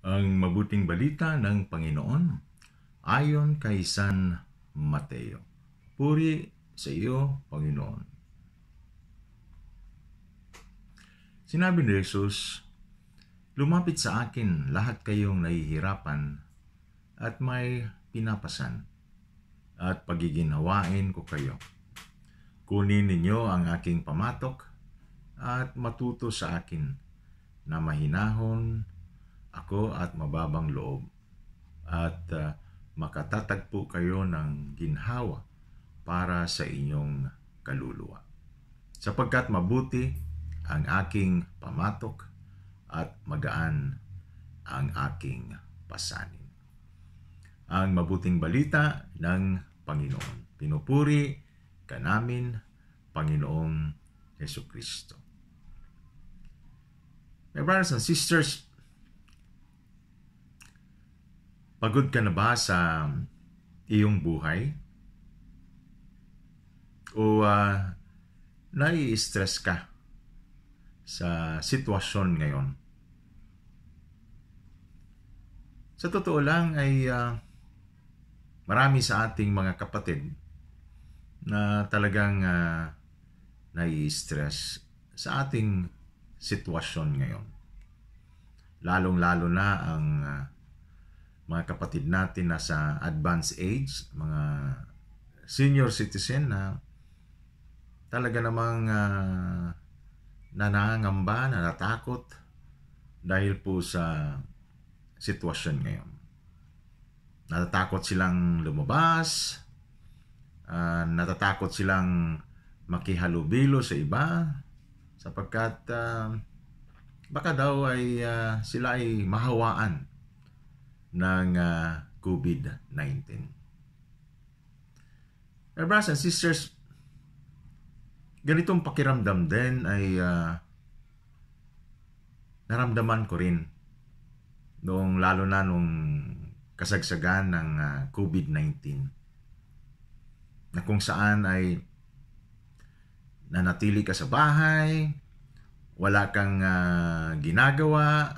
Ang mabuting balita ng Panginoon ayon kay San Mateo. Puri sa iyo, Panginoon. Sinabi ni Jesus, Lumapit sa akin lahat kayong nahihirapan at may pinapasan at pagiginawain ko kayo. Kunin ninyo ang aking pamatok at matuto sa akin na mahinahon ako at mababang loob at uh, makatatagpo kayo ng ginhawa para sa inyong kaluluwa. Sapagkat mabuti ang aking pamatok at magaan ang aking pasanin. Ang mabuting balita ng Panginoon. Pinupuri ka namin, Panginoong Yesu Kristo. My brothers and sisters, Pagod ka na ba sa iyong buhay? O uh, nai-stress ka sa sitwasyon ngayon? Sa totoo lang ay uh, marami sa ating mga kapatid na talagang uh, nai-stress sa ating sitwasyon ngayon. Lalong-lalo na ang uh, mga kapatid natin na sa advanced age, mga senior citizen na talaga namang uh, nanangamba, natatakot dahil po sa sitwasyon ngayon. Natatakot silang lumabas, uh, natatakot silang makihalubilo sa iba sapagkat uh, baka daw ay uh, sila ay mahawaan ng uh, COVID-19. Our brothers and sisters, ganitong pakiramdam din ay uh, naramdaman ko rin noong lalo na nung kasagsagan ng uh, ah, COVID-19 na kung saan ay nanatili ka sa bahay, wala kang uh, ginagawa,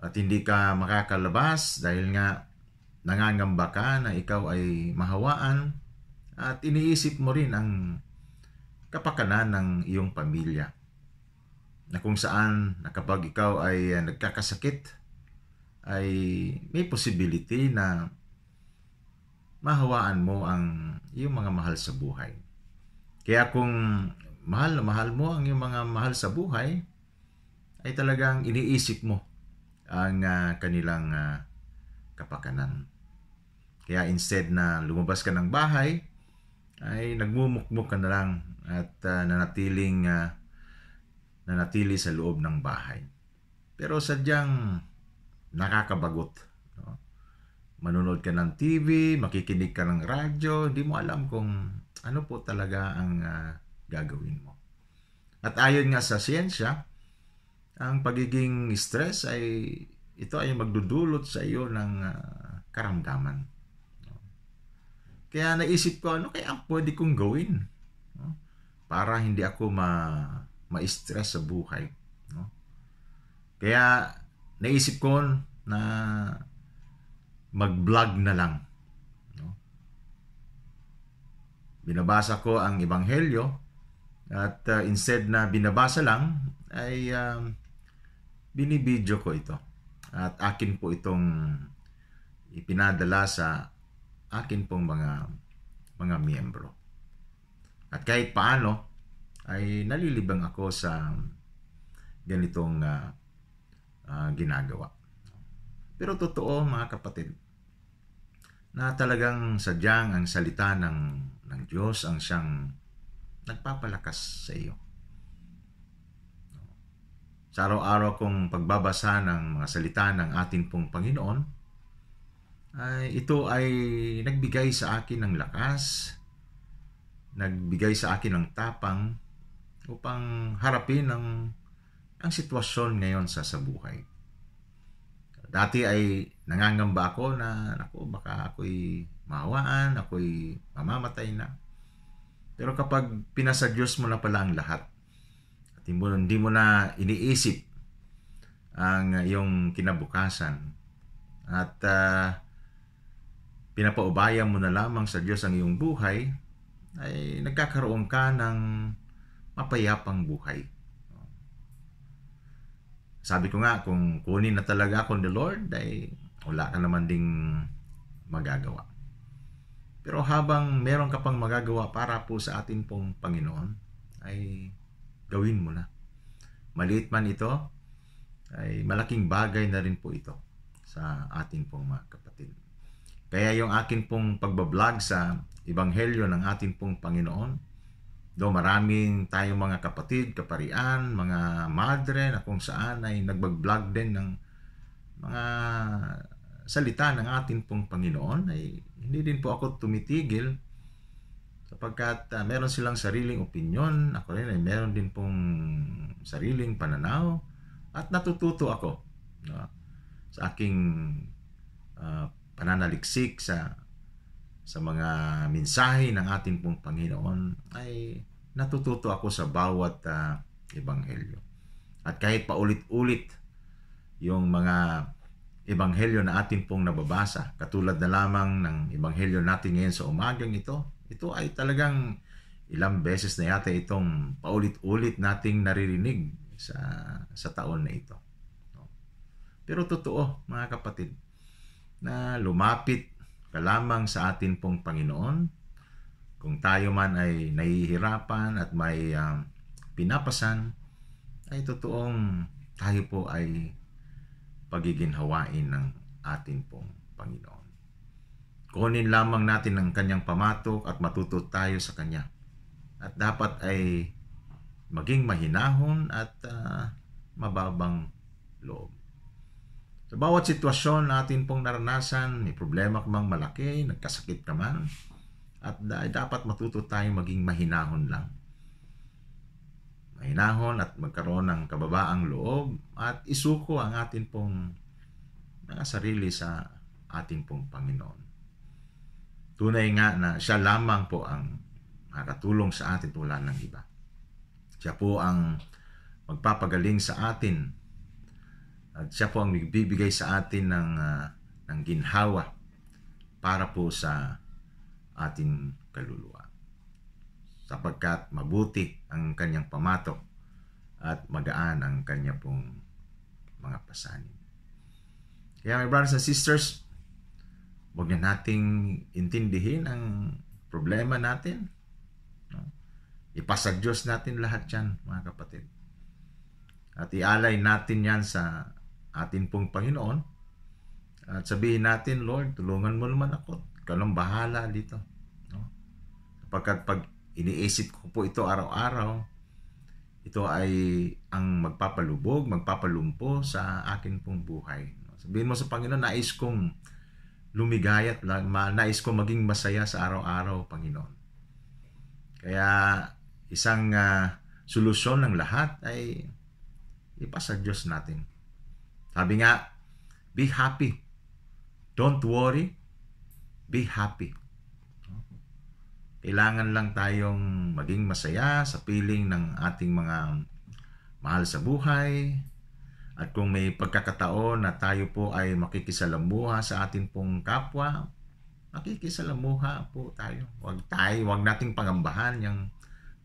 at hindi ka makakalabas dahil nga nangangamba ka na ikaw ay mahawaan at iniisip mo rin ang kapakanan ng iyong pamilya na kung saan na kapag ikaw ay eh, nagkakasakit ay may possibility na mahawaan mo ang iyong mga mahal sa buhay. Kaya kung mahal na mahal mo ang iyong mga mahal sa buhay, ay talagang iniisip mo ang uh, kanilang uh, kapakanan. Kaya instead na lumabas ka ng bahay, ay nagmumukmuk ka na lang at uh, nanatiling uh, nanatili sa loob ng bahay. Pero sadyang nakakabagot. No? Manunood ka ng TV, makikinig ka ng radyo, hindi mo alam kung ano po talaga ang uh, gagawin mo. At ayon nga sa siyensya, ang pagiging stress ay ito ay magdudulot sa iyo ng uh, karamdaman. Kaya naisip ko ano kaya ang pwede kong gawin no? para hindi ako ma ma-stress sa buhay, no? Kaya naisip ko na mag-vlog na lang. No? Binabasa ko ang ebanghelyo at uh, instead na binabasa lang ay um, binibidyo ko ito. At akin po itong ipinadala sa akin pong mga mga miyembro. At kahit paano ay nalilibang ako sa ganitong uh, uh, ginagawa. Pero totoo mga kapatid na talagang sadyang ang salita ng ng Diyos ang siyang nagpapalakas sa iyo. Sa araw-araw kong pagbabasa ng mga salita ng atin pong Panginoon, ay ito ay nagbigay sa akin ng lakas, nagbigay sa akin ng tapang upang harapin ang, ang sitwasyon ngayon sa sa buhay. Dati ay nangangamba ako na, ako, baka ako'y mahawaan, ako'y mamamatay na. Pero kapag pinasa Diyos mo na pala ang lahat, hindi mo, hindi mo na iniisip ang iyong kinabukasan. At uh, ah, pinapaubaya mo na lamang sa Diyos ang iyong buhay, ay nagkakaroon ka ng mapayapang buhay. Sabi ko nga, kung kunin na talaga ako ni Lord, ay wala ka naman ding magagawa. Pero habang meron ka pang magagawa para po sa atin pong Panginoon, ay gawin mo na. Maliit man ito, ay malaking bagay na rin po ito sa ating pong mga kapatid. Kaya yung akin pong pagbablog sa Ebanghelyo ng ating pong Panginoon, do maraming tayong mga kapatid, kaparian, mga madre na kung saan ay nagbablog din ng mga salita ng ating pong Panginoon ay hindi din po ako tumitigil sapagkat uh, meron silang sariling opinion, ako rin ay eh, meron din pong sariling pananaw at natututo ako no, sa aking uh, pananaliksik sa sa mga mensahe ng ating pong Panginoon ay natututo ako sa bawat uh, ebanghelyo. At kahit paulit-ulit yung mga ebanghelyo na atin pong nababasa, katulad na lamang ng ebanghelyo natin ngayon sa umagang ito, ito ay talagang ilang beses na yata itong paulit-ulit nating naririnig sa, sa taon na ito. Pero totoo, mga kapatid, na lumapit ka lamang sa atin pong Panginoon kung tayo man ay nahihirapan at may um, pinapasan, ay totoong tayo po ay pagiginhawain ng atin pong Panginoon. Kunin lamang natin ang kanyang pamatok at matuto tayo sa kanya. At dapat ay maging mahinahon at uh, mababang loob. Sa bawat sitwasyon natin pong naranasan, may problema ka mang malaki, nagkasakit ka man, at uh, dapat matuto tayong maging mahinahon lang. Mahinahon at magkaroon ng kababaang loob at isuko ang atin pong mga ah, sarili sa atin pong Panginoon. Tunay nga na siya lamang po ang makatulong sa atin wala ng iba. Siya po ang magpapagaling sa atin at siya po ang nagbibigay sa atin ng, uh, ng ginhawa para po sa ating kaluluwa. Sapagkat mabuti ang kanyang pamatok at magaan ang kanya pong mga pasanin. Kaya my brothers and sisters, Huwag na nating intindihin ang problema natin. No? Ipasag Diyos natin lahat yan, mga kapatid. At ialay natin yan sa atin pong Panginoon. At sabihin natin, Lord, tulungan mo naman ako. Ikaw bahala dito. No? Sapagkat pag iniisip ko po ito araw-araw, ito ay ang magpapalubog, magpapalumpo sa akin pong buhay. Sabihin mo sa Panginoon, nais kong lumigaya lang, nais ko maging masaya sa araw-araw, Panginoon. Kaya isang uh, solusyon ng lahat ay ipasa Diyos natin. Sabi nga, be happy. Don't worry. Be happy. Kailangan lang tayong maging masaya sa piling ng ating mga mahal sa buhay, at kung may pagkakataon na tayo po ay makikisalamuha sa atin pong kapwa, makikisalamuha po tayo. Huwag tayo, huwag nating pangambahan yung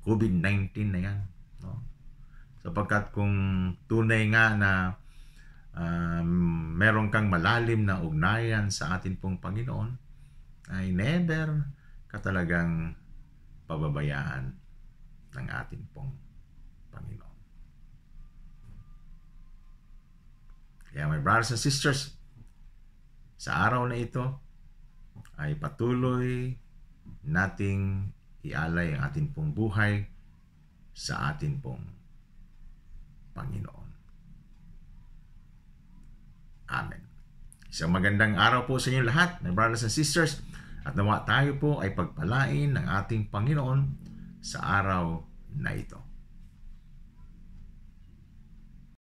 COVID-19 na yan. No? Sapagkat kung tunay nga na um, meron kang malalim na ugnayan sa atin pong Panginoon, ay never ka talagang pababayaan ng atin pong Panginoon. Kaya my brothers and sisters, sa araw na ito ay patuloy nating ialay ang atin pong buhay sa atin pong Panginoon. Amen. Isang magandang araw po sa inyo lahat, my brothers and sisters, at nawa tayo po ay pagpalain ng ating Panginoon sa araw na ito.